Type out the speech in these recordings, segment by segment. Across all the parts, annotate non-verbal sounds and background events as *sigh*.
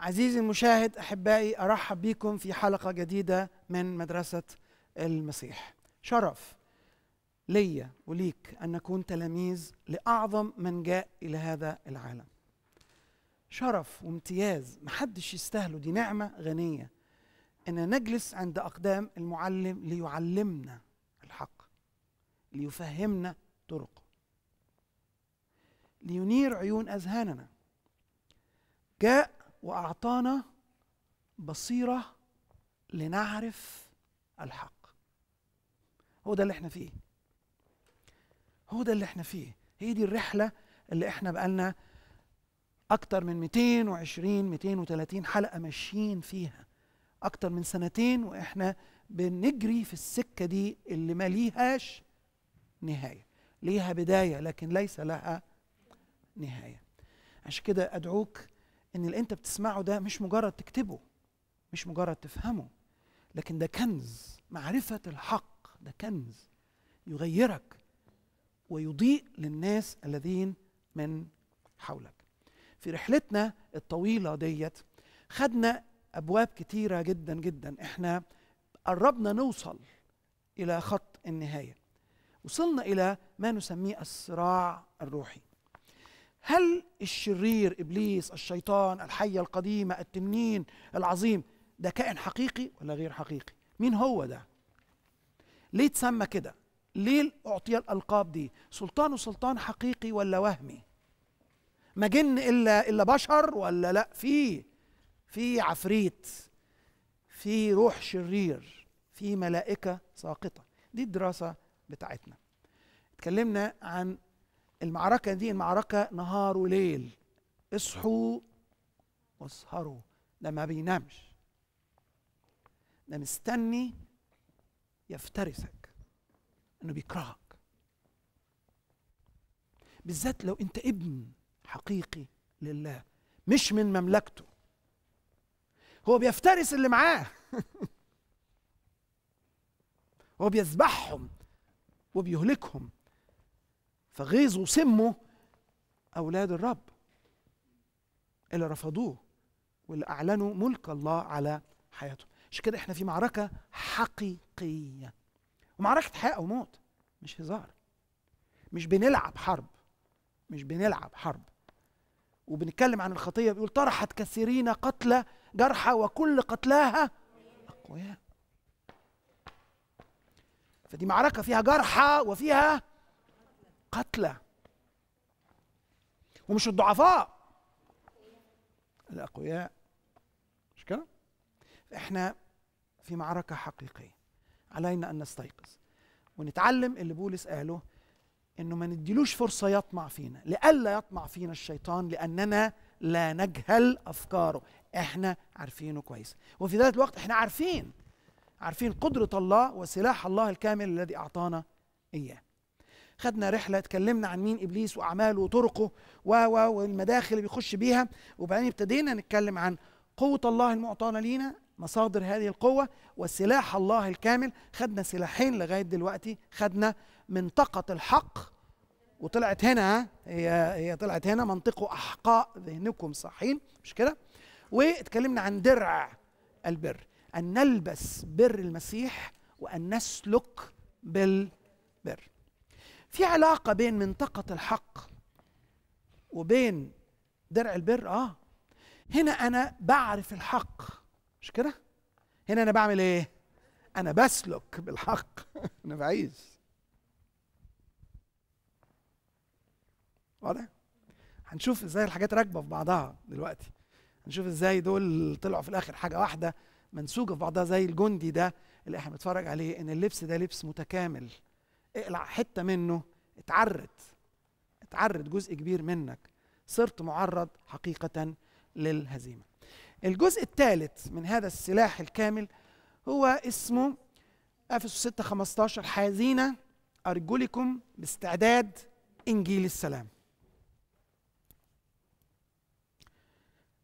عزيزي المشاهد احبائي ارحب بكم في حلقه جديده من مدرسه المسيح شرف لي وليك ان نكون تلاميذ لاعظم من جاء الى هذا العالم شرف وامتياز محدش يستاهله دي نعمه غنيه ان نجلس عند اقدام المعلم ليعلمنا الحق ليفهمنا طرقه لينير عيون اذهاننا جاء واعطانا بصيره لنعرف الحق هو ده اللي احنا فيه هو ده اللي احنا فيه هي دي الرحله اللي احنا بقالنا اكتر من 220 230 حلقه ماشيين فيها اكتر من سنتين واحنا بنجري في السكه دي اللي ما ليهاش نهايه ليها بدايه لكن ليس لها نهايه عشان كده ادعوك ان اللي انت بتسمعه ده مش مجرد تكتبه مش مجرد تفهمه لكن ده كنز معرفه الحق ده كنز يغيرك ويضيء للناس الذين من حولك في رحلتنا الطويله ديت خدنا ابواب كتيره جدا جدا احنا قربنا نوصل الى خط النهايه وصلنا الى ما نسميه الصراع الروحي هل الشرير ابليس الشيطان الحيه القديمه التنين العظيم ده كائن حقيقي ولا غير حقيقي مين هو ده ليه اتسمى كده ليه اعطي الالقاب دي سلطانه سلطان حقيقي ولا وهمي ما جن الا الا بشر ولا لا في في عفريت في روح شرير في ملائكه ساقطه دي الدراسه بتاعتنا اتكلمنا عن المعركة دي معركة نهار وليل اصحوا واسهروا ده ما بينامش ده مستني يفترسك انه بيكرهك بالذات لو انت ابن حقيقي لله مش من مملكته هو بيفترس اللي معاه *laughs* هو بيذبحهم وبيهلكهم فغيظوا سموا أولاد الرب اللي رفضوه واللي أعلنوا ملك الله على حياتهم عشان كده احنا في معركة حقيقية ومعركة حياة أو موت مش هزار مش بنلعب حرب مش بنلعب حرب وبنتكلم عن الخطية بيقول طرحت كثيرين قتلى جرحى وكل قتلاها أقوياء فدي معركة فيها جرحى وفيها القتلى ومش الضعفاء الأقوياء مش كده؟ احنا في معركة حقيقية علينا أن نستيقظ ونتعلم اللي بولس قاله انه ما نديلوش فرصة يطمع فينا لئلا يطمع فينا الشيطان لأننا لا نجهل أفكاره احنا عارفينه كويس وفي ذات الوقت احنا عارفين عارفين قدرة الله وسلاح الله الكامل الذي أعطانا إياه خدنا رحله اتكلمنا عن مين ابليس واعماله وطرقه و و والمداخل اللي بيخش بيها وبعدين ابتدينا نتكلم عن قوه الله المعطانه لينا مصادر هذه القوه وسلاح الله الكامل خدنا سلاحين لغايه دلوقتي خدنا منطقه الحق وطلعت هنا هي هي طلعت هنا منطقه احقاء ذهنكم صحيح مش كده واتكلمنا عن درع البر أن نلبس بر المسيح وأن نسلك بالبر في علاقه بين منطقه الحق وبين درع البر اه هنا انا بعرف الحق مش كده هنا انا بعمل ايه انا بسلك بالحق *laughs* انا بعيش واضح هنشوف ازاي الحاجات راكبه في بعضها دلوقتي هنشوف ازاي دول طلعوا في الاخر حاجه واحده منسوجه في بعضها زي الجندي ده اللي احنا بنتفرج عليه ان اللبس ده لبس متكامل اقلع حته منه اتعرض اتعرض جزء كبير منك صرت معرض حقيقه للهزيمه الجزء الثالث من هذا السلاح الكامل هو اسمه افسس 6 15 حازين ارجلكم باستعداد انجيل السلام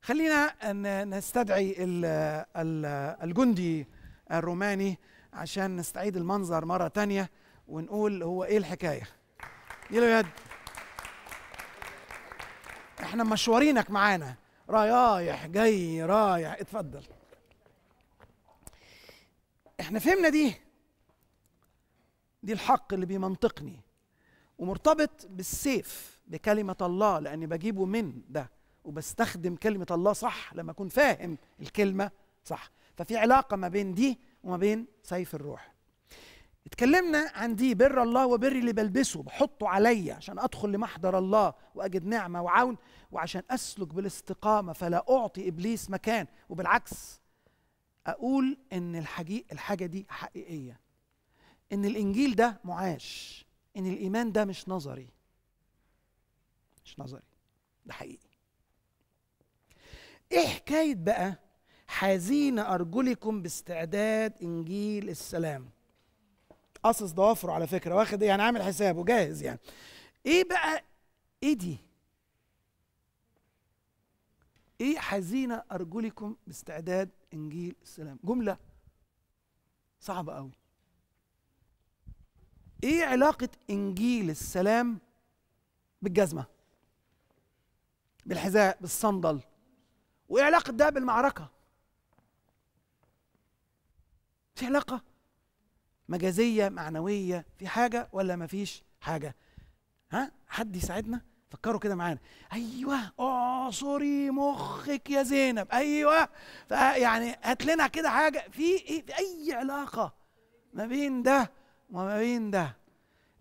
خلينا نستدعي الجندي الروماني عشان نستعيد المنظر مره تانيه ونقول هو ايه الحكايه يلا يد احنا مشوارينك معانا رايح جاي رايح اتفضل احنا فهمنا دي دي الحق اللي بيمنطقني ومرتبط بالسيف بكلمة الله لأني بجيبه من ده وبستخدم كلمة الله صح لما أكون فاهم الكلمة صح ففي علاقة ما بين دي وما بين سيف الروح اتكلمنا عن دي بر الله وبر اللي بلبسه بحطه عليا عشان ادخل لمحضر الله واجد نعمه وعون وعشان اسلك بالاستقامه فلا اعطي ابليس مكان وبالعكس اقول ان الحقيقة الحاجه دي حقيقيه ان الانجيل ده معاش ان الايمان ده مش نظري مش نظري ده حقيقي ايه حكايه بقى حزين ارجلكم باستعداد انجيل السلام قصص ضوافره على فكره واخد إيه؟ يعني عامل حسابه جاهز يعني ايه بقى ايه دي ايه حزينه ارجلكم باستعداد انجيل السلام جمله صعبه قوي ايه علاقه انجيل السلام بالجزمه بالحذاء بالصندل وايه علاقه ده بالمعركه في علاقه مجازيه معنويه في حاجه ولا مفيش حاجه ها حد يساعدنا فكروا كده معانا ايوه اعصري آه، مخك يا زينب ايوه يعني هات لنا كده حاجه في ايه في اي علاقه ما بين ده وما بين ده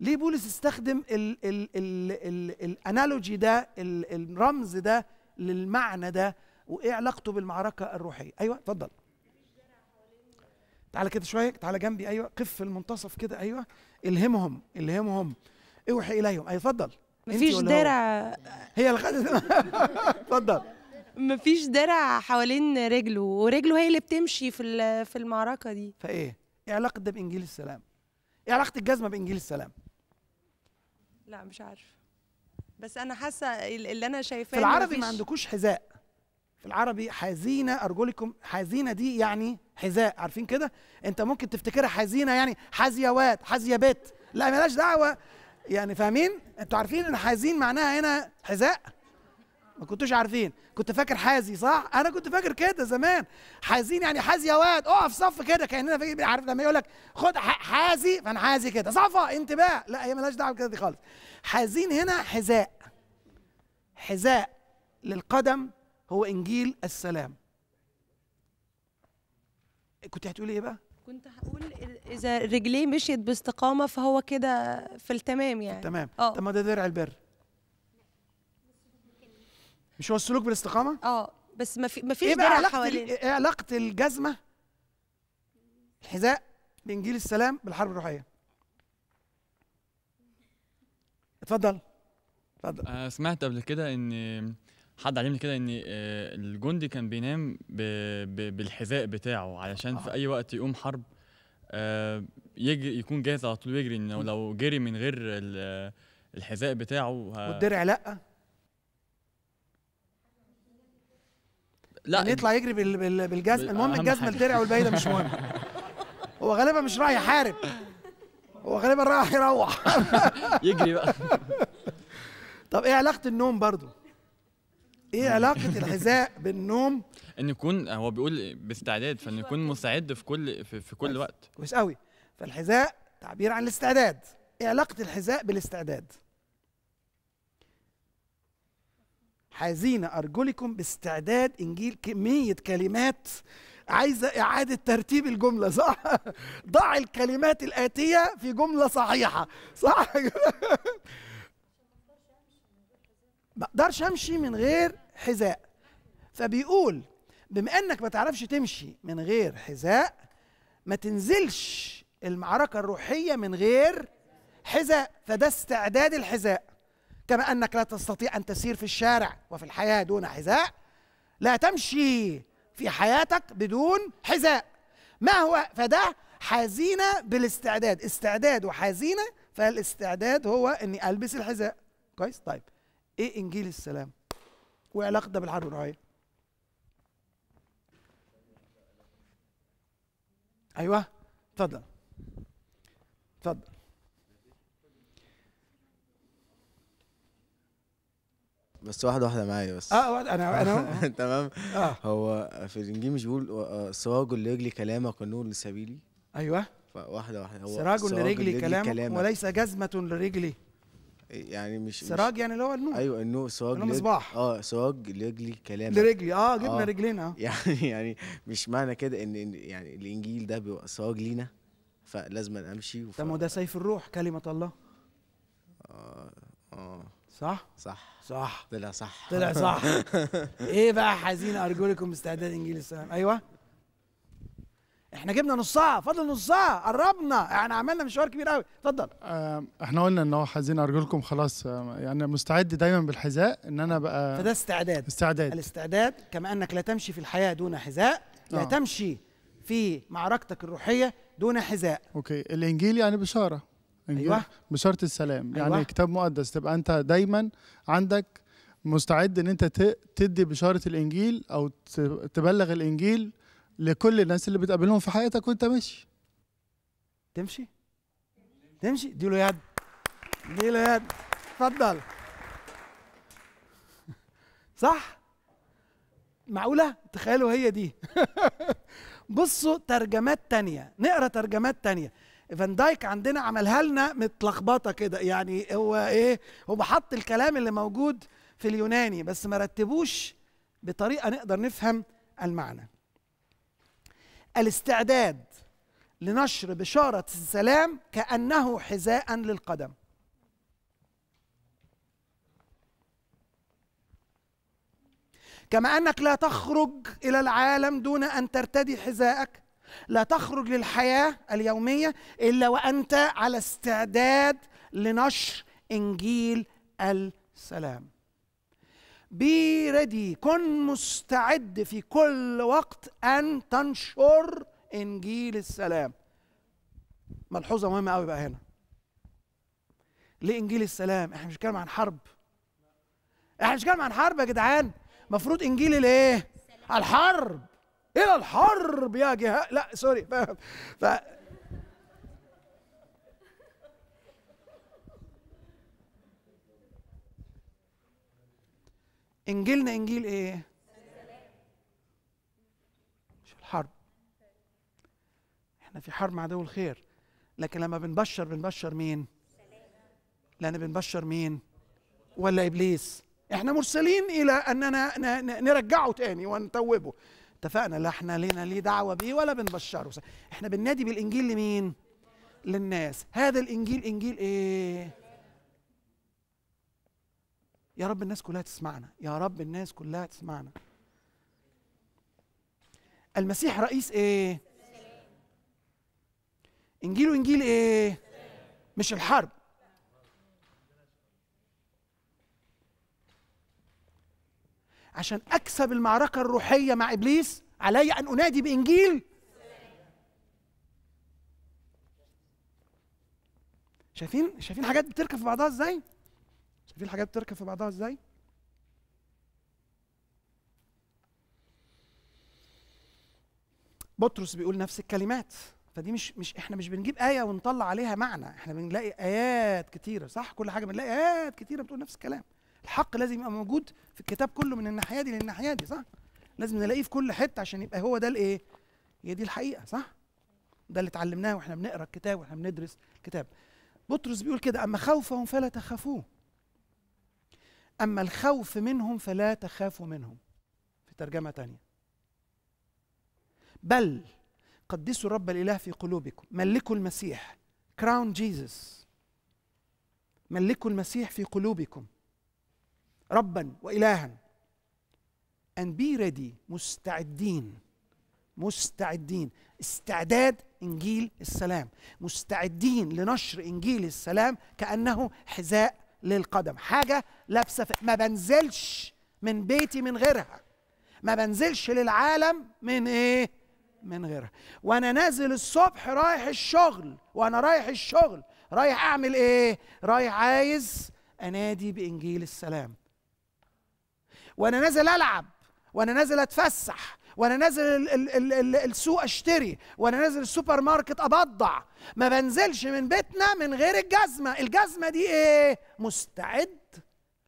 ليه بولس استخدم ال ال ال ال الانالوجي ده الرمز ده للمعنى ده وايه علاقته بالمعركه الروحيه ايوه اتفضل تعالى كده شويه تعالى جنبي ايوه قف في المنتصف كده ايوه الهمهم الهمهم اوحي اليهم اي أيوة، اتفضل مفيش درع هي الغد *laughs* اتفضل مفيش درع حوالين رجله ورجله هي اللي بتمشي في في المعركه دي فايه ايه علاقه ده بانجيل السلام ايه علاقه الجزمه بانجيل السلام لا مش عارف بس انا حاسه اللي انا شايفاه في العربي ما عندكوش حذاء في العربي حزينه ارجلكم حزينه دي يعني حذاء عارفين كده انت ممكن تفتكرها حزينه يعني حزية واد حزية بيت لا مالهاش دعوه يعني فاهمين انتوا عارفين ان حزين معناها هنا حذاء ما كنتوش عارفين كنت فاكر حازي صح انا كنت فاكر كده زمان حزين يعني حازي يا واد اقف صف كده كاننا عارف لما يقول لك خد حازي فانا حازي كده صفا انتباه لا هي مالهاش دعوه كده دي خالص حزين هنا حذاء حذاء للقدم هو انجيل السلام كنت هتقولي ايه بقى كنت هقول اذا رجليه مشيت باستقامه فهو كده في التمام يعني تمام اه طب ما ده درع البر مش هو السلوك بالاستقامه اه بس ما في ما فيش إيه درع حوالين ايه علاقه الجزمه الحذاء بانجيل السلام بالحرب الروحيه اتفضل اتفضل أنا آه، سمعت قبل كده ان حد علمني كده ان آه، الجندي كان بينام بالحذاء بتاعه علشان في آه. اي وقت يقوم حرب آه، يجري يكون جاهز على طول يجري انه لو جري من غير الحذاء بتاعه والدرع لا لا يطلع يجري بالجزمه المهم الجزمه الدرع والباقي ده مش مهم *laughs* هو غالبا مش رايح يحارب هو غالبا رايح يروح *laughs* يجري بقى *laughs* طب ايه علاقه النوم برضه ايه علاقه *laughs* الغذاء بالنوم ان يكون هو بيقول باستعداد فان يكون مستعد في كل في, في كل وقت مش قوي فالحذاء تعبير عن الاستعداد ايه علاقه الحذاء بالاستعداد حازين ارجلكم باستعداد انجيل كميه كلمات عايزه اعاده ترتيب الجمله صح *laughs* ضع الكلمات الاتيه في جمله صحيحه صح *laughs* ما اقدرش امشي من غير حذاء فبيقول بما انك ما تعرفش تمشي من غير حذاء ما تنزلش المعركه الروحيه من غير حذاء فده استعداد الحذاء كما انك لا تستطيع ان تسير في الشارع وفي الحياه دون حذاء لا تمشي في حياتك بدون حذاء ما هو فده حزينه بالاستعداد استعداد وحزينه فالاستعداد هو اني البس الحذاء كويس طيب ايه انجيل السلام وعلاقتنا بالحرب النوويه؟ ايوه اتفضل اتفضل بس واحده واحده معايا بس اه انا انا *laughs* تمام آه. هو في الانجيل مش بيقول آه، آه، سراج لرجلي كلامك ونور لسبيلي ايوه واحده واحده هو سراج لرجلي كلامك, كلامك وليس جزمه لرجلي يعني مش سراج مش يعني اللي هو النور ايوه النور سواج المصباح مصباح اه سواج لرجلي كلامك لرجلي اه جبنا آه رجلينا اه *laughs* يعني يعني مش معنى كده ان يعني الانجيل ده بيبقى سواج لينا فلازم امشي وف... طب ما ده سيف الروح كلمه الله اه اه صح صح صح طلع صح طلع صح *laughs* ايه بقى حزين ارجو لكم استعداد انجيل السلام ايوه احنا جبنا نص ساعه فاضل نص ساعه قربنا احنا عملنا مشوار كبير قوي اتفضل آه، احنا قلنا ان هو حزين ارجلكم خلاص آه، يعني مستعد دايما بالحذاء ان انا بقى فده استعداد استعداد الاستعداد كما انك لا تمشي في الحياه دون حذاء لا آه. تمشي في معركتك الروحيه دون حذاء اوكي الانجيل يعني بشاره انجيل أيوة. بشاره السلام يعني أيوة. يعني كتاب مقدس تبقى انت دايما عندك مستعد ان انت تدي بشاره الانجيل او تبلغ الانجيل لكل الناس اللي بتقابلهم في حياتك وانت ماشي تمشي تمشي دي له يد دي له يد اتفضل صح معقولة تخيلوا هي دي *laughs* بصوا ترجمات تانية نقرا ترجمات تانية فان دايك عندنا عملها لنا متلخبطة كده يعني هو ايه هو حط الكلام اللي موجود في اليوناني بس ما رتبوش بطريقة نقدر نفهم المعنى الاستعداد لنشر بشارة السلام كأنه حذاء للقدم كما أنك لا تخرج إلى العالم دون أن ترتدي حذاءك لا تخرج للحياة اليومية إلا وأنت على استعداد لنشر إنجيل السلام بي ريدي كن مستعد في كل وقت ان تنشر انجيل السلام ملحوظه مهمه قوي بقى هنا ليه انجيل السلام احنا مش بنتكلم عن حرب احنا مش بنتكلم عن حرب يا جدعان المفروض انجيل الايه الحرب الى الحرب يا جهاد لا سوري فاهم انجيلنا انجيل ايه مش الحرب احنا في حرب مع عدو الخير لكن لما بنبشر بنبشر مين لان بنبشر مين ولا ابليس احنا مرسلين الى اننا نرجعه تاني ونتوبه اتفقنا لا احنا لنا ليه دعوه بيه ولا بنبشره احنا بننادي بالانجيل لمين للناس هذا الانجيل انجيل ايه يا رب الناس كلها تسمعنا يا رب الناس كلها تسمعنا المسيح رئيس ايه انجيل انجيل ايه مش الحرب عشان اكسب المعركه الروحيه مع ابليس علي ان انادي بانجيل شايفين شايفين حاجات بتركب في بعضها ازاي شايفين الحاجات بتركب في بعضها ازاي؟ بطرس بيقول نفس الكلمات فدي مش مش احنا مش بنجيب ايه ونطلع عليها معنى احنا بنلاقي ايات كتيره صح كل حاجه بنلاقي ايات كتيره بتقول نفس الكلام الحق لازم يبقى موجود في الكتاب كله من الناحيه دي للناحيه دي صح لازم نلاقيه في كل حته عشان يبقى هو ده الايه هي دي الحقيقه صح ده اللي اتعلمناه واحنا بنقرا الكتاب واحنا بندرس الكتاب بطرس بيقول كده اما خوفهم فلا تخافوه أما الخوف منهم فلا تخافوا منهم في ترجمة تانية بل قدسوا رب الإله في قلوبكم ملكوا المسيح كراون جيسس ملكوا المسيح في قلوبكم ربا وإلها and be ready مستعدين مستعدين استعداد انجيل السلام مستعدين لنشر انجيل السلام كانه حذاء للقدم حاجة لابسة ما بنزلش من بيتي من غيرها ما بنزلش للعالم من ايه من غيرها وانا نازل الصبح رايح الشغل وانا رايح الشغل رايح اعمل ايه رايح عايز انادي بانجيل السلام وانا نازل العب وانا نازل اتفسح وانا نازل الـ الـ الـ السوق اشتري وانا نازل السوبر ماركت ابضع ما بنزلش من بيتنا من غير الجزمه الجزمه دي ايه مستعد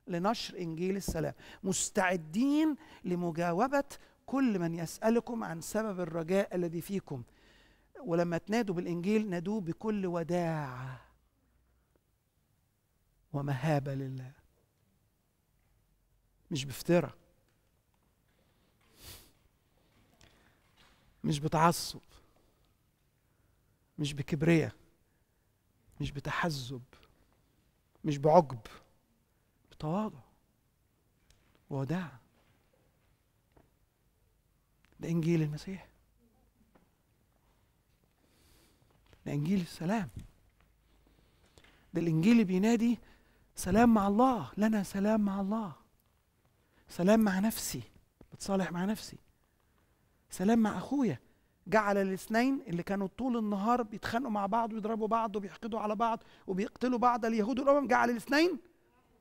لنشر انجيل السلام مستعدين لمجاوبه كل من يسالكم عن سبب الرجاء الذي فيكم ولما تنادوا بالانجيل نادوه بكل وداعه ومهابه لله مش بافتراء مش بتعصب مش بكبرية مش بتحزب مش بعجب بتواضع ووداع ده انجيل المسيح ده انجيل السلام ده الانجيل بينادي سلام مع الله لنا سلام مع الله سلام مع نفسي بتصالح مع نفسي سلام مع اخويا جعل الاثنين اللي كانوا طول النهار بيتخانقوا مع بعض ويضربوا بعض وبيحقدوا على بعض وبيقتلوا بعض اليهود والامم جعل الاثنين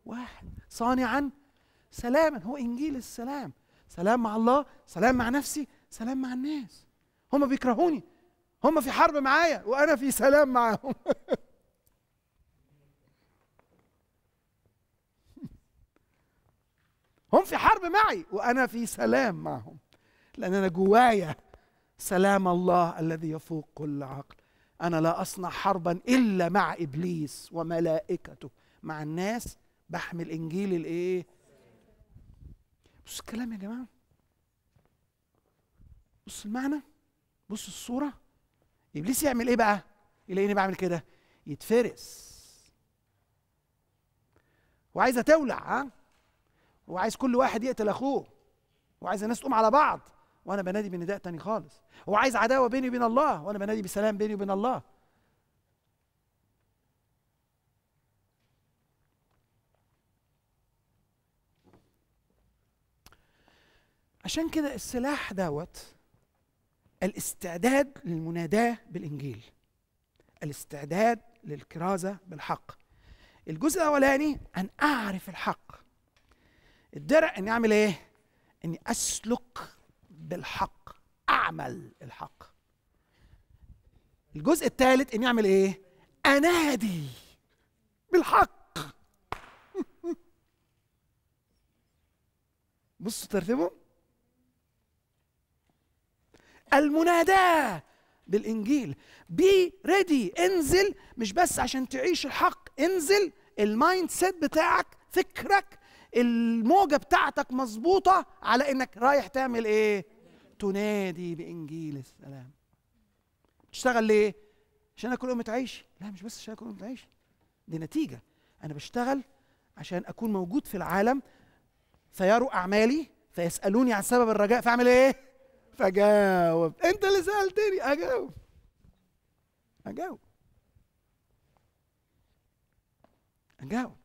واحد صانعا سلاما هو انجيل السلام سلام مع الله سلام مع نفسي سلام مع الناس هم بيكرهوني هم في حرب معايا وانا في سلام معاهم *laughs* هم في حرب معي وانا في سلام معهم لأن أنا جوايا سلام الله الذي يفوق كل عقل أنا لا أصنع حربا إلا مع إبليس وملائكته مع الناس بحمل إنجيل الإيه؟ بص الكلام يا جماعة بص المعنى بص الصورة إبليس يعمل إيه بقى؟ يلاقيني بعمل كده يتفرس وعايزة تولع ها؟ وعايز كل واحد يقتل أخوه وعايز الناس تقوم على بعض وانا بنادي بنداء تاني خالص هو عايز عداوه بيني وبين الله وانا بنادي بسلام بيني وبين الله عشان كده السلاح دوت الاستعداد للمناداة بالإنجيل الاستعداد للكرازة بالحق الجزء الأولاني أن أعرف الحق الدرع أني أعمل إيه؟ أني أسلك بالحق اعمل الحق الجزء الثالث اني اعمل ايه انادي بالحق *laughs* بصوا ترتيبهم المناداه بالانجيل بي ريدي انزل مش بس عشان تعيش الحق انزل المايند سيت بتاعك فكرك الموجه بتاعتك مظبوطه على انك رايح تعمل ايه تنادي بانجيل السلام بتشتغل ليه عشان اكل امه عيشي لا مش بس عشان اكل امه عيشي دي نتيجه انا بشتغل عشان اكون موجود في العالم فيروا اعمالي فيسالوني عن سبب الرجاء فاعمل ايه فجاوب انت اللي سالتني اجاوب اجاوب اجاوب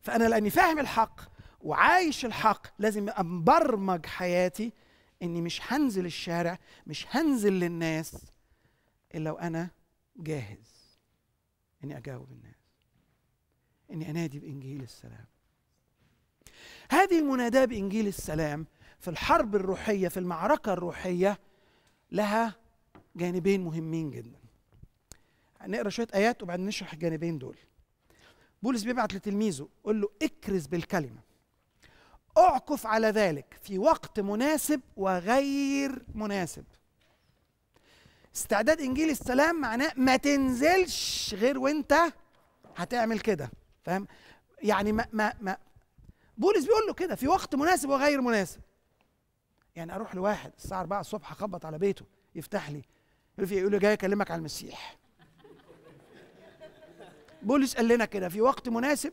فانا لاني فاهم الحق وعايش الحق لازم أبرمج حياتي إني مش هنزل الشارع مش هنزل للناس إلا وأنا جاهز إني أجاوب الناس إني أنادي بإنجيل السلام هذه المناداة بإنجيل السلام في الحرب الروحية في المعركة الروحية لها جانبين مهمين جدا هنقرا شوية آيات وبعدين نشرح الجانبين دول بولس بيبعت لتلميذه قل له اكرز بالكلمة اعكف على ذلك في وقت مناسب وغير مناسب استعداد انجيل السلام معناه ما تنزلش غير وانت هتعمل كده فاهم يعني ما ما ما بولس بيقول له كده في وقت مناسب وغير مناسب يعني اروح لواحد الساعه 4 الصبح اخبط على بيته يفتح لي يقول لي يقول لي جاي اكلمك على المسيح بولس قال لنا كده في وقت مناسب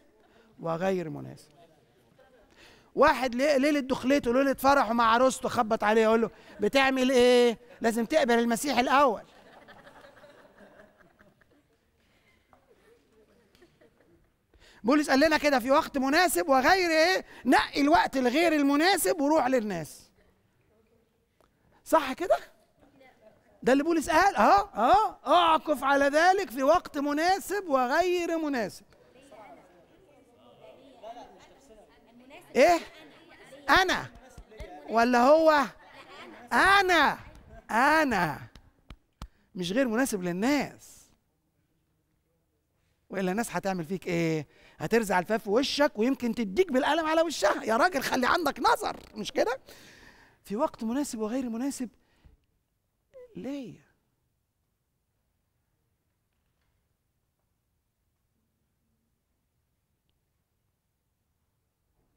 وغير مناسب واحد ليله دخلته ليله فرحه مع عروسته خبط عليه يقول له بتعمل ايه لازم تقبل المسيح الاول بولس قال لنا كده في وقت مناسب وغير ايه نقي الوقت الغير المناسب وروح للناس صح كده ده اللي بولس قال اه اه اعكف على ذلك في وقت مناسب وغير مناسب ايه انا ولا هو انا انا مش غير مناسب للناس والا الناس هتعمل فيك ايه هترزع الفاف في وشك ويمكن تديك بالقلم على وشها يا راجل خلي عندك نظر مش كده في وقت مناسب وغير مناسب ليا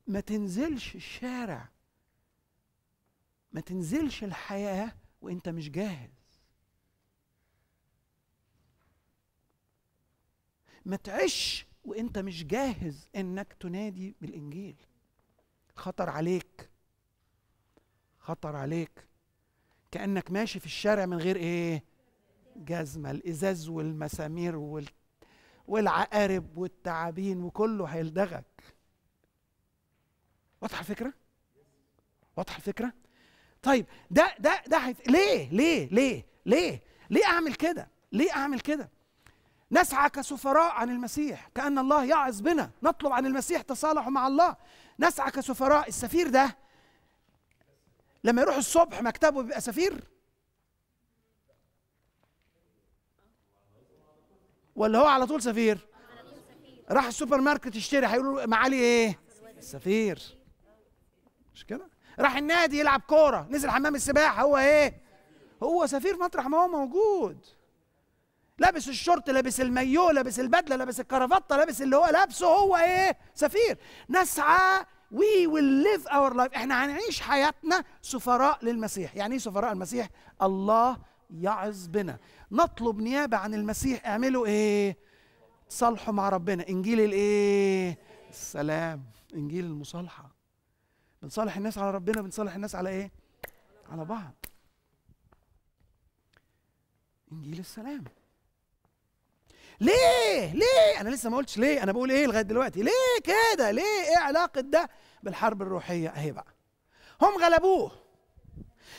ما تنزلش الشارع ما تنزلش الحياه وانت مش جاهز ما تعيش وانت مش جاهز انك تنادي بالانجيل خطر عليك خطر عليك كانك ماشي في الشارع من غير ايه جزمه الازاز والمسامير والعقارب والتعابين وكله هيلدغك واضحه الفكره واضحه الفكره طيب ده ده ده حيث... ليه ليه ليه ليه ليه اعمل كده ليه اعمل كده نسعى كسفراء عن المسيح كأن الله يعظ بنا نطلب عن المسيح تصالحه مع الله نسعى كسفراء السفير ده لما يروح الصبح مكتبه بيبقى سفير ولا هو على طول سفير راح السوبر ماركت يشتري هيقولوا معالي ايه سفير مش كده راح النادي يلعب كوره نزل حمام السباحه هو ايه هو سفير مطرح ما هو موجود لابس الشورت لابس المايو لابس البدله لابس الكرافطه لابس اللي هو لابسه هو ايه سفير نسعى وي ويل ليف اور لايف احنا هنعيش حياتنا سفراء للمسيح يعني ايه سفراء المسيح الله يعظ بنا نطلب نيابه عن المسيح اعملوا ايه صالحوا مع ربنا انجيل الايه السلام انجيل المصالحه بنصالح الناس على ربنا بنصالح الناس على ايه على بعض انجيل السلام ليه ليه انا لسه ما قلتش ليه انا بقول ايه لغايه دلوقتي ليه كده ليه ايه علاقه ده بالحرب الروحيه اهي بقى هم غلبوه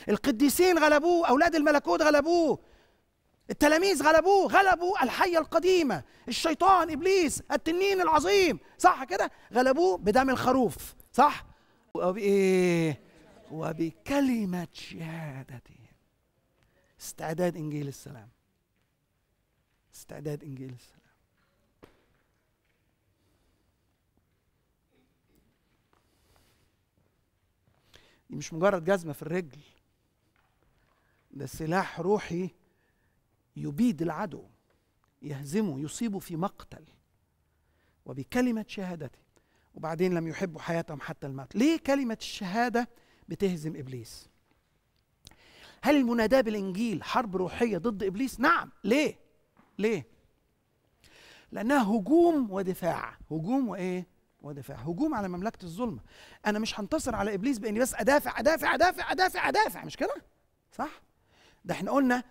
القديسين غلبوه اولاد الملكوت غلبوه التلاميذ غلبوه غلبوا الحية القديمة الشيطان إبليس التنين العظيم صح كده غلبوه بدم الخروف صح وبإيه؟ وبكلمة شهادته استعداد إنجيل السلام استعداد إنجيل السلام دي مش مجرد جزمة في الرجل ده سلاح روحي يبيد العدو يهزمه يصيبه في مقتل وبكلمة شهادته وبعدين لم يحبوا حياتهم حتى الموت ليه كلمة الشهادة بتهزم إبليس هل المناداة بالإنجيل حرب روحية ضد إبليس نعم ليه ليه لأنها هجوم ودفاع هجوم وإيه ودفاع هجوم على مملكة الظلمة أنا مش هنتصر على إبليس بإني بس أدافع أدافع أدافع أدافع أدافع مش كده صح ده احنا قلنا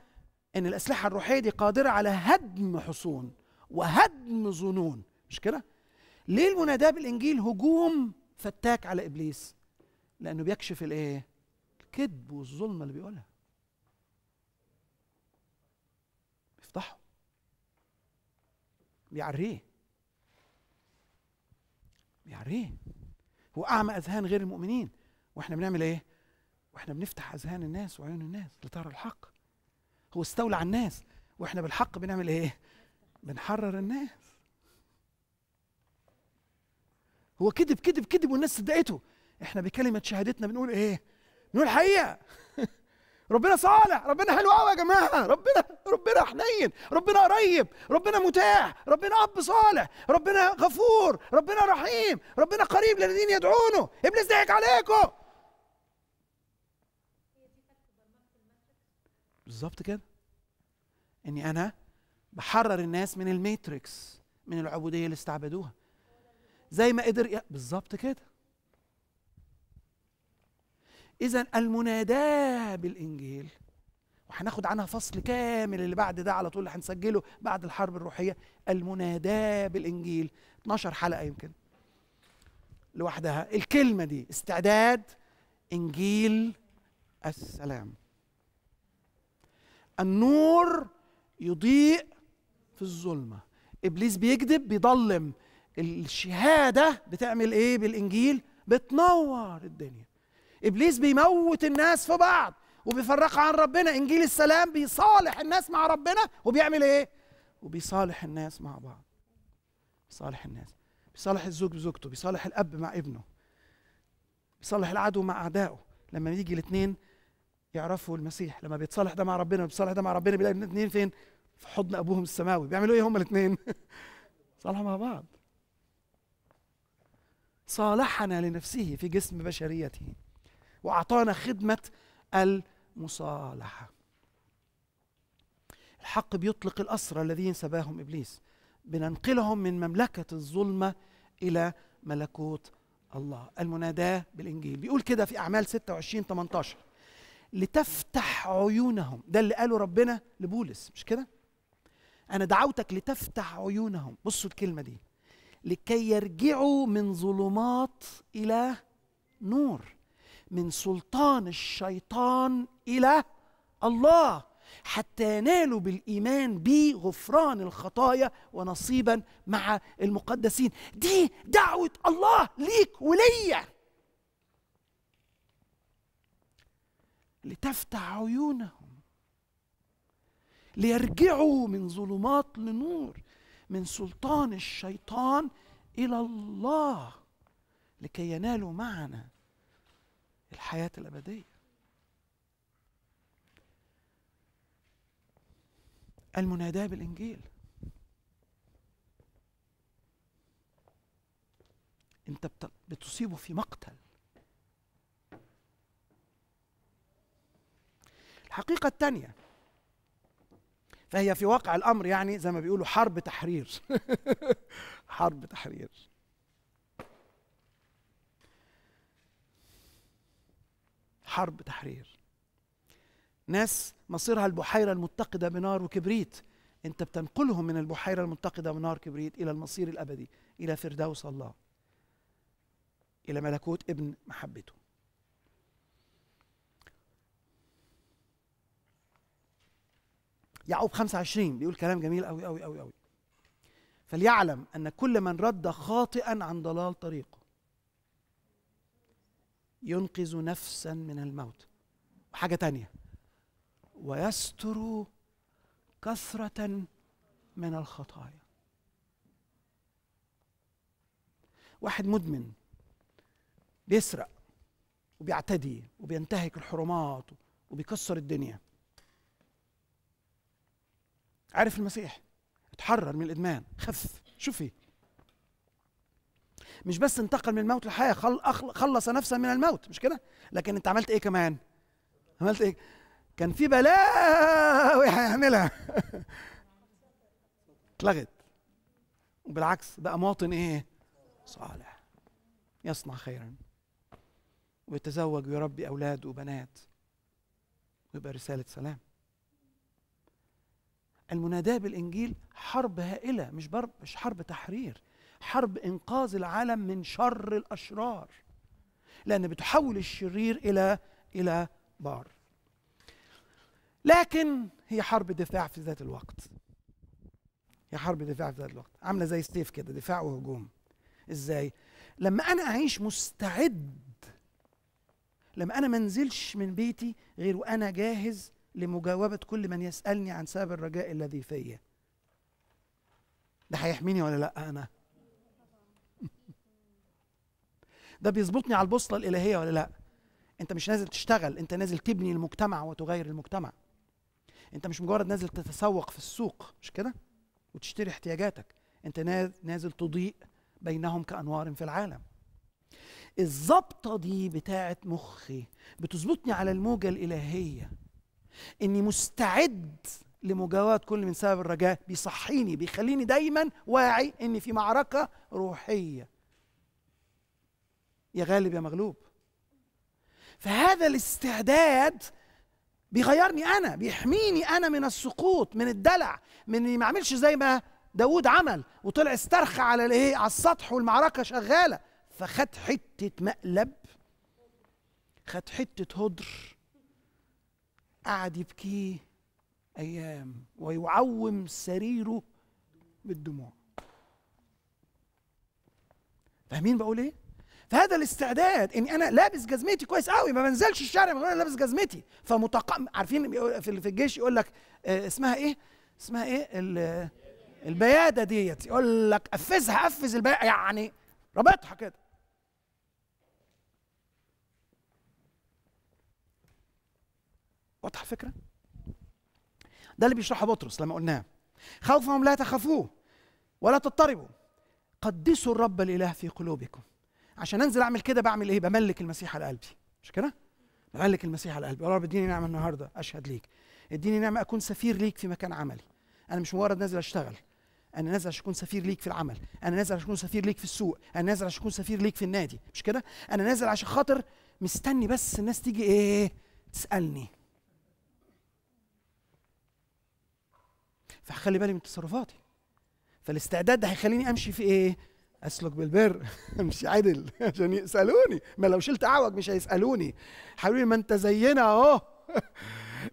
إن الأسلحة الروحية دي قادرة على هدم حصون وهدم ظنون مش كده ليه المناداة بالإنجيل هجوم فتاك على إبليس؟ لأنه بيكشف الإيه؟ الكذب والظلمة اللي بيقولها بيفضحه بيعريه بيعريه هو أعمى أذهان غير المؤمنين وإحنا بنعمل إيه؟ وإحنا بنفتح أذهان الناس وعيون الناس لترى الحق هو استولى على الناس وإحنا بالحق بنعمل إيه؟ بنحرر الناس هو كذب كذب كذب والناس صدقته احنا بكلمه شهادتنا بنقول ايه بنقول حقيقه *laughs* ربنا صالح ربنا حلو قوي يا جماعه ربنا ربنا حنين ربنا قريب ربنا متاح ربنا اب صالح ربنا غفور ربنا رحيم ربنا قريب للذين يدعونه ابليس ضحك عليكم بالظبط كده اني انا بحرر الناس من الماتريكس من العبوديه اللي استعبدوها زي ما قدر بالظبط كده اذا المناداه بالانجيل وهناخد عنها فصل كامل اللي بعد ده على طول اللي هنسجله بعد الحرب الروحيه المناداه بالانجيل 12 حلقه يمكن لوحدها الكلمه دي استعداد انجيل السلام النور يضيء في الظلمه ابليس بيكذب بيضلم الشهاده بتعمل ايه بالانجيل بتنور الدنيا ابليس بيموت الناس في بعض وبيفرق عن ربنا انجيل السلام بيصالح الناس مع ربنا وبيعمل ايه وبيصالح الناس مع بعض بيصالح الناس بيصالح الزوج بزوجته بيصالح الاب مع ابنه بيصالح العدو مع اعدائه لما يجي الاثنين يعرفوا المسيح لما بيتصالح ده مع ربنا وبيتصالح ده مع ربنا بيلاقي الاثنين فين في حضن ابوهم السماوي بيعملوا ايه هم الاثنين *laughs* صالحوا مع بعض صالحنا لنفسه في جسم بشريته واعطانا خدمه المصالحه الحق بيطلق الاسرى الذين سباهم ابليس بننقلهم من مملكه الظلمه الى ملكوت الله المناداه بالانجيل بيقول كده في اعمال 26 18 لتفتح عيونهم ده اللي قاله ربنا لبولس مش كده انا دعوتك لتفتح عيونهم بصوا الكلمه دي لكي يرجعوا من ظلمات الى نور من سلطان الشيطان الى الله حتى ينالوا بالايمان به غفران الخطايا ونصيبا مع المقدسين دي دعوه الله ليك وليا لتفتح عيونهم ليرجعوا من ظلمات لنور من سلطان الشيطان الى الله لكي ينالوا معنا الحياه الابديه المناداه بالانجيل انت بتصيبه في مقتل الحقيقه الثانيه فهي في واقع الامر يعني زي ما بيقولوا حرب تحرير *laughs* حرب تحرير حرب تحرير ناس مصيرها البحيره المتقده بنار وكبريت انت بتنقلهم من البحيره المتقده بنار كبريت الى المصير الابدي الى فردوس الله الى ملكوت ابن محبته يعقوب 25 بيقول كلام جميل قوي قوي قوي قوي فليعلم ان كل من رد خاطئا عن ضلال طريقه ينقذ نفسا من الموت وحاجه تانية ويستر كثره من الخطايا واحد مدمن بيسرق وبيعتدي وبينتهك الحرمات وبيكسر الدنيا عرف المسيح تحرر من الادمان خف شوفي مش بس انتقل من الموت للحياه خلص نفسه من الموت مش كده لكن انت عملت ايه كمان عملت ايه كان في بلاوي هيعملها *laughs* اتلغت وبالعكس بقى مواطن ايه صالح يصنع خيرا ويتزوج ويربي اولاد وبنات ويبقى رساله سلام المناداة بالإنجيل حرب هائلة مش مش حرب تحرير حرب إنقاذ العالم من شر الأشرار لأن بتحول الشرير إلى إلى بار لكن هي حرب دفاع في ذات الوقت هي حرب دفاع في ذات الوقت عاملة زي سيف كده دفاع وهجوم إزاي؟ لما أنا أعيش مستعد لما أنا منزلش من بيتي غير وأنا جاهز لمجاوبة كل من يسألني عن سبب الرجاء الذي فيا ده هيحميني ولا لا أنا *laughs* ده بيظبطني على البوصلة الإلهية ولا لا أنت مش نازل تشتغل أنت نازل تبني المجتمع وتغير المجتمع أنت مش مجرد نازل تتسوق في السوق مش كده وتشتري احتياجاتك أنت نازل تضيء بينهم كأنوار في العالم الظبطة دي بتاعت مخي بتظبطني على الموجة الإلهية اني مستعد لمجاوات كل من سبب الرجاء بيصحيني بيخليني دايما واعي اني في معركه روحيه يا غالب يا مغلوب فهذا الاستعداد بيغيرني انا بيحميني انا من السقوط من الدلع من اني ما اعملش زي ما داود عمل وطلع استرخى على الايه على السطح والمعركه شغاله فخد حته مقلب خد حته هدر قعد يبكي أيام ويعوم سريره بالدموع فاهمين بقول ايه؟ فهذا الاستعداد اني انا لابس جزمتي كويس قوي ما بنزلش الشارع من غير لابس جزمتي فمتق عارفين في الجيش يقول لك آه، اسمها ايه؟ اسمها ايه؟ البياده ديت يقول لك قفزها قفز البياده يعني ربطها كده واضحه الفكره ده اللي بيشرحه بطرس لما قلناه خوفهم لا تخافوه ولا تضطربوا قدسوا الرب الاله في قلوبكم عشان انزل اعمل كده بعمل ايه بملك المسيح على قلبي مش كده بملك المسيح على قلبي يا رب اديني نعمه النهارده اشهد ليك اديني نعمه اكون سفير ليك في مكان عملي انا مش مجرد نازل اشتغل انا نازل عشان اكون سفير ليك في العمل انا نازل عشان اكون سفير ليك في السوق انا نازل عشان اكون سفير ليك في النادي مش كده انا نازل عشان خاطر مستني بس الناس تيجي ايه تسالني فخلي بالي من تصرفاتي فالاستعداد ده هيخليني امشي في ايه اسلك بالبر *laughs* مش عدل *laughs* عشان يسالوني ما لو شلت اعوج مش هيسالوني حبيبي ما انت زينا اهو *laughs*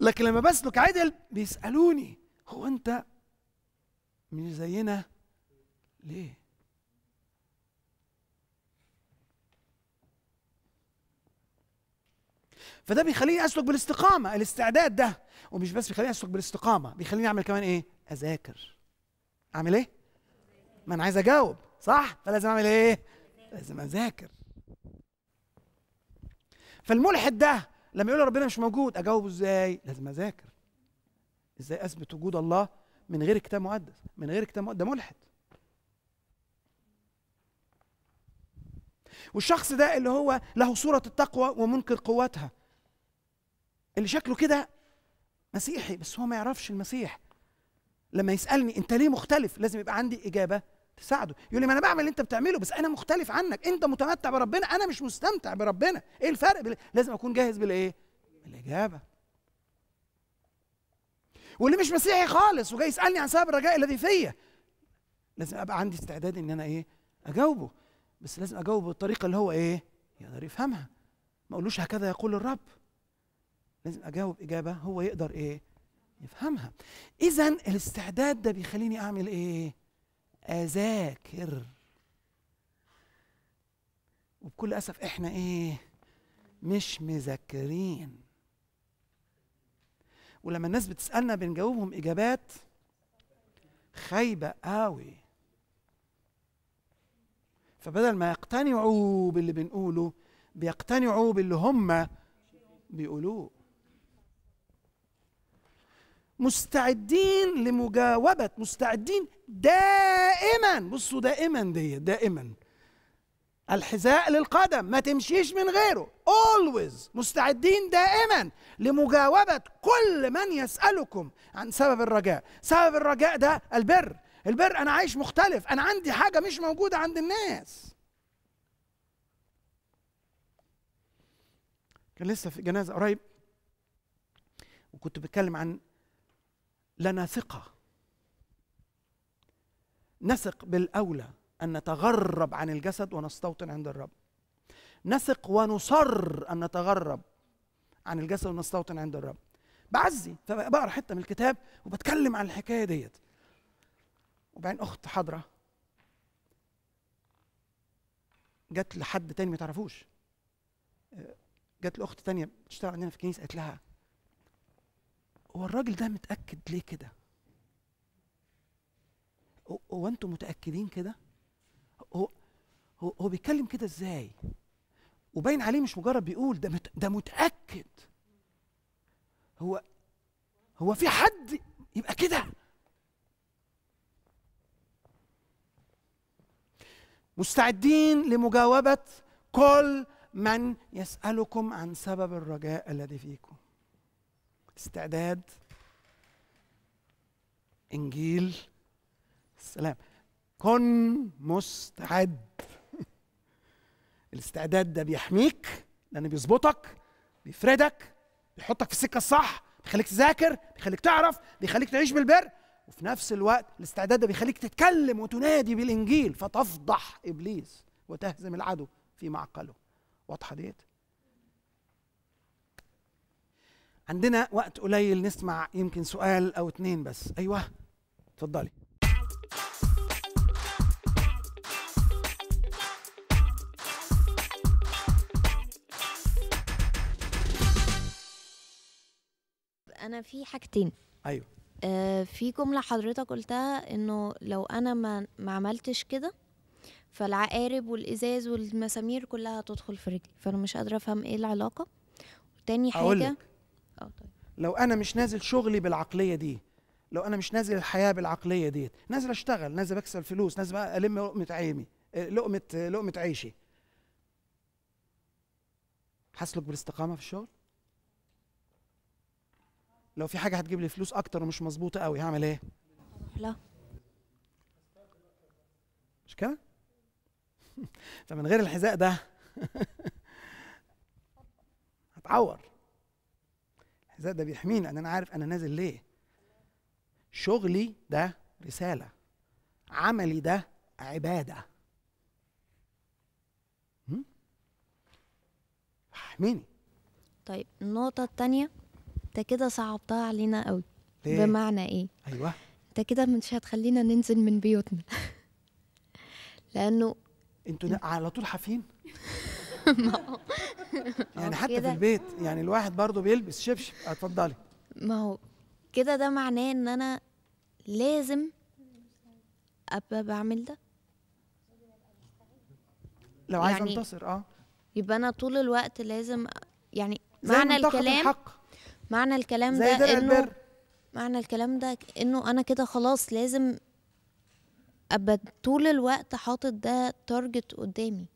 لكن لما بسلك عدل بيسالوني هو انت مش زينا ليه فده بيخليني اسلك بالاستقامه الاستعداد ده ومش بس بيخليني اسلك بالاستقامه بيخليني اعمل كمان ايه اذاكر اعمل ايه ما انا عايز اجاوب صح فلازم اعمل ايه لازم اذاكر فالملحد ده لما يقول ربنا مش موجود اجاوبه ازاي لازم اذاكر ازاي اثبت وجود الله من غير كتاب مقدس من غير كتاب مقدس ده ملحد والشخص ده اللي هو له صورة التقوى ومنكر قوتها اللي شكله كده مسيحي بس هو ما يعرفش المسيح لما يسالني انت ليه مختلف لازم يبقى عندي اجابه تساعده يقول لي ما انا بعمل اللي انت بتعمله بس انا مختلف عنك انت متمتع بربنا انا مش مستمتع بربنا ايه الفرق بال... لازم اكون جاهز بالايه بالاجابه واللي مش مسيحي خالص وجاي يسالني عن سبب الرجاء الذي فيا لازم ابقى عندي استعداد ان انا ايه اجاوبه بس لازم اجاوبه بالطريقه اللي هو ايه يقدر يفهمها ما اقولوش هكذا يقول الرب لازم اجاوب اجابه هو يقدر ايه يفهمها اذا الاستعداد ده بيخليني اعمل ايه اذاكر وبكل اسف احنا ايه مش مذاكرين ولما الناس بتسالنا بنجاوبهم اجابات خايبه قوي فبدل ما يقتنعوا باللي بنقوله بيقتنعوا باللي هم بيقولوه مستعدين لمجاوبة مستعدين دائما بصوا دائما دي دائما الحذاء للقدم ما تمشيش من غيره always مستعدين دائما لمجاوبة كل من يسألكم عن سبب الرجاء سبب الرجاء ده البر البر أنا عايش مختلف أنا عندي حاجة مش موجودة عند الناس كان لسه في جنازة قريب وكنت بتكلم عن لنا ثقه نثق بالاولى ان نتغرب عن الجسد ونستوطن عند الرب نثق ونصر ان نتغرب عن الجسد ونستوطن عند الرب بعزي فبقرا حته من الكتاب وبتكلم عن الحكايه ديت وبعدين اخت حضره جت لحد تاني ما تعرفوش جت لاخت تانية بتشتغل عندنا في الكنيسه قالت لها هو الراجل ده متاكد ليه كده هو انتم متاكدين كده هو هو, هو بيتكلم كده ازاي وباين عليه مش مجرد بيقول ده مت ده متاكد هو هو في حد يبقى كده مستعدين لمجاوبه كل من يسالكم عن سبب الرجاء الذي فيكم استعداد انجيل السلام كن مستعد *laughs* الاستعداد ده بيحميك لانه بيظبطك بيفردك بيحطك في السكه الصح بيخليك تذاكر بيخليك تعرف بيخليك تعيش بالبر وفي نفس الوقت الاستعداد ده بيخليك تتكلم وتنادي بالانجيل فتفضح ابليس وتهزم العدو في معقله واضحه ديت عندنا وقت قليل نسمع يمكن سؤال او اتنين بس ايوه اتفضلي انا في حاجتين ايوه آه في جمله حضرتك قلتها انه لو انا ما ما عملتش كده فالعقارب والازاز والمسامير كلها هتدخل في رجلي فانا مش قادره افهم ايه العلاقه تاني حاجه أقولك. طيب. لو انا مش نازل شغلي بالعقليه دي لو انا مش نازل الحياه بالعقليه ديت نازل اشتغل نازل اكسب فلوس نازل بقى الم لقمه عيمي آه، لقمه آه، لقمه عيشي هسلك بالاستقامه في الشغل لو في حاجه هتجيب لي فلوس اكتر ومش مظبوطه قوي هعمل ايه لا مش كده فمن *laughs* غير الحذاء ده *laughs* هتعور ده ده بيحميني ان انا عارف انا نازل ليه شغلي ده رساله عملي ده عباده احميني طيب النقطة التانية انت كده صعبتها علينا قوي ليه؟ بمعنى ايه؟ ايوه انت كده مش هتخلينا ننزل من بيوتنا *laughs* لانه انتوا على طول حافين *laughs* *laughs* يعني حتى في البيت يعني الواحد برضه بيلبس شبشب اتفضلي ما هو كده ده معناه ان انا لازم ابقى بعمل ده لو عايز يعني انتصر اه يبقى انا طول الوقت لازم يعني معنى الكلام الحق. معنى الكلام ده انه البر. معنى الكلام ده انه انا كده خلاص لازم ابقى طول الوقت حاطط ده تارجت قدامي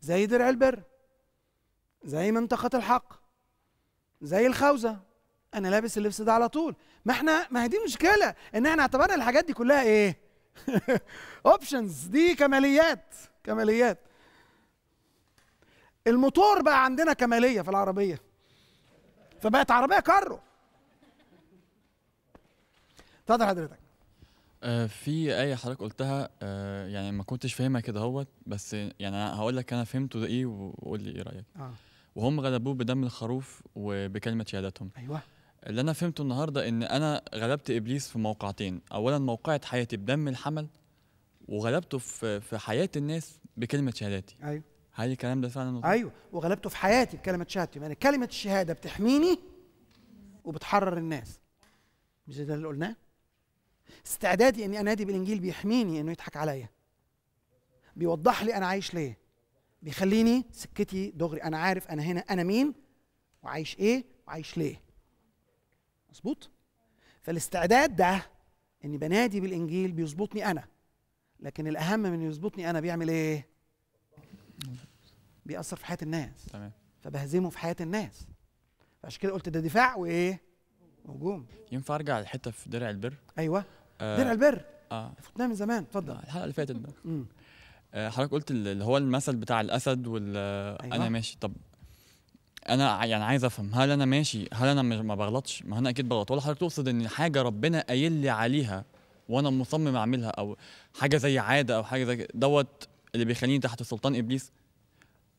زي درع البر زي منطقة الحق زي الخوذة أنا لابس اللبس ده على طول ما احنا ما هي دي مشكلة إن احنا اعتبرنا الحاجات دي كلها إيه؟ أوبشنز *laughs* دي كماليات كماليات الموتور بقى عندنا كمالية في العربية فبقت عربية كارو اتفضل حضرتك آه، في آية حضرتك قلتها آه، يعني ما كنتش فاهمها كده اهوت بس يعني هقول لك أنا فهمته ده إيه وقول لي إيه رأيك آه. وهم غلبوه بدم الخروف وبكلمه شهادتهم ايوه اللي انا فهمته النهارده ان انا غلبت ابليس في موقعتين اولا موقعه حياتي بدم الحمل وغلبته في في حياه الناس بكلمه شهاداتي ايوه هل الكلام ده فعلا نظر. ايوه وغلبته في حياتي بكلمه شهادتي يعني كلمه الشهاده بتحميني وبتحرر الناس مش ده اللي قلناه استعدادي اني انادي بالانجيل بيحميني انه يضحك عليا بيوضح لي انا عايش ليه بيخليني سكتي دغري انا عارف انا هنا انا مين وعايش ايه وعايش ليه مظبوط فالاستعداد ده اني بنادي بالانجيل بيظبطني انا لكن الاهم من انه يظبطني انا بيعمل ايه بيأثر في حياه الناس تمام فبهزمه في حياه الناس فعشان كده قلت ده دفاع وايه هجوم ينفع ارجع للحته في درع البر ايوه آه درع البر اه فتناه من زمان اتفضل آه. الحلقه اللي فاتت ده آه، حضرتك قلت اللي هو المثل بتاع الاسد وال أيوة. انا ماشي طب انا يعني عايز افهم هل انا ماشي هل انا ما بغلطش ما انا اكيد بغلط ولا حضرتك تقصد ان حاجه ربنا قايل لي عليها وانا مصمم اعملها او حاجه زي عاده او حاجه زي دوت اللي بيخليني تحت سلطان ابليس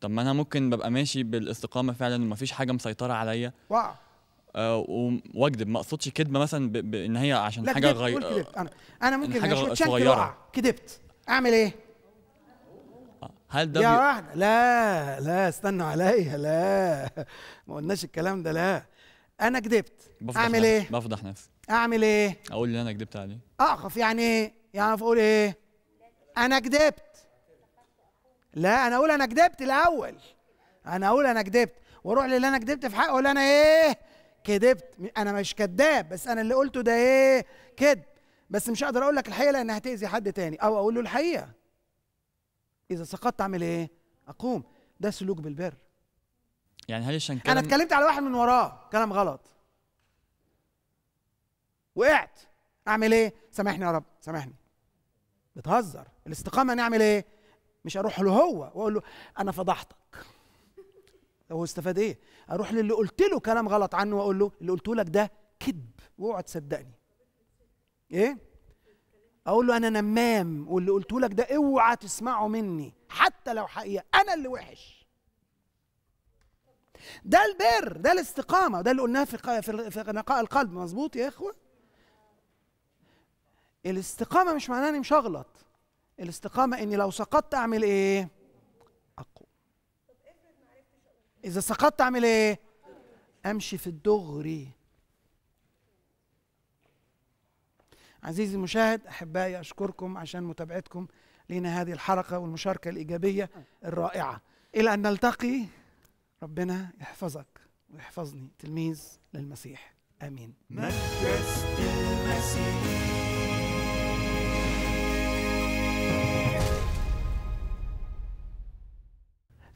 طب ما انا ممكن ببقى ماشي بالاستقامه فعلا ومفيش حاجه مسيطره عليا واو آه واكذب ما اقصدش كدبه مثلا ب... بان هي عشان لا حاجه غير انا انا ممكن حاجه صغيره كدبت اعمل ايه هل ده يا واحد لا لا استنوا عليا لا ما قلناش الكلام ده لا انا كدبت اعمل ايه بفضح نفسي اعمل ايه اقول اللي انا كدبت عليه اقف يعني ايه يعني اقول ايه انا كدبت لا انا اقول انا كدبت الاول انا اقول انا كدبت واروح للي انا كدبت في حقه اقول انا ايه كدبت انا مش كداب بس انا اللي قلته ده ايه كدب بس مش هقدر اقول لك الحقيقه لان هتاذي حد تاني او اقول له الحقيقه اذا سقطت اعمل ايه اقوم ده سلوك بالبر يعني هل عشان انا اتكلمت على واحد من وراه كلام غلط وقعت اعمل ايه سامحني يا رب سامحني بتهزر الاستقامه نعمل ايه مش اروح له هو واقول له انا فضحتك هو استفاد ايه اروح للي قلت له كلام غلط عنه واقول له اللي قلته لك ده كذب واقعد تصدقني ايه اقول له انا نمام واللي قلته لك ده اوعى تسمعه مني حتى لو حقيقه انا اللي وحش ده البر ده الاستقامه ده اللي قلناه في في نقاء القلب مظبوط يا اخوه الاستقامه مش معناها اني مش اغلط الاستقامه اني لو سقطت اعمل ايه اقوم اذا سقطت اعمل ايه امشي في الدغري عزيزي المشاهد احبائي اشكركم عشان متابعتكم لنا هذه الحلقه والمشاركه الايجابيه الرائعه الى ان نلتقي ربنا يحفظك ويحفظني تلميذ للمسيح امين مجلس المسيح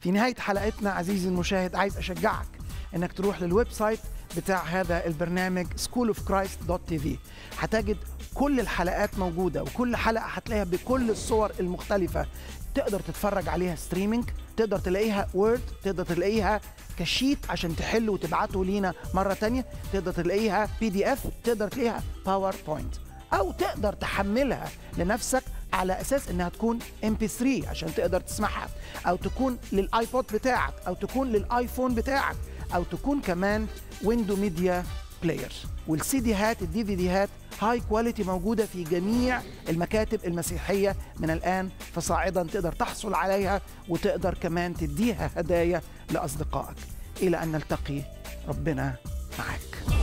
في نهاية حلقتنا عزيزي المشاهد عايز أشجعك إنك تروح للويب سايت بتاع هذا البرنامج schoolofchrist.tv هتجد كل الحلقات موجوده وكل حلقه هتلاقيها بكل الصور المختلفه تقدر تتفرج عليها ستريمينج تقدر تلاقيها وورد تقدر تلاقيها كشيت عشان تحل وتبعته لينا مره تانية تقدر تلاقيها بي دي اف تقدر تلاقيها باوربوينت او تقدر تحملها لنفسك على اساس انها تكون ام بي 3 عشان تقدر تسمعها او تكون للايبود بتاعك او تكون للايفون بتاعك او تكون كمان ويندو ميديا بلاير والسي دي هات الدي في دي هات هاي كواليتي موجوده في جميع المكاتب المسيحيه من الان فصاعدا تقدر تحصل عليها وتقدر كمان تديها هدايا لاصدقائك الى ان نلتقي ربنا معك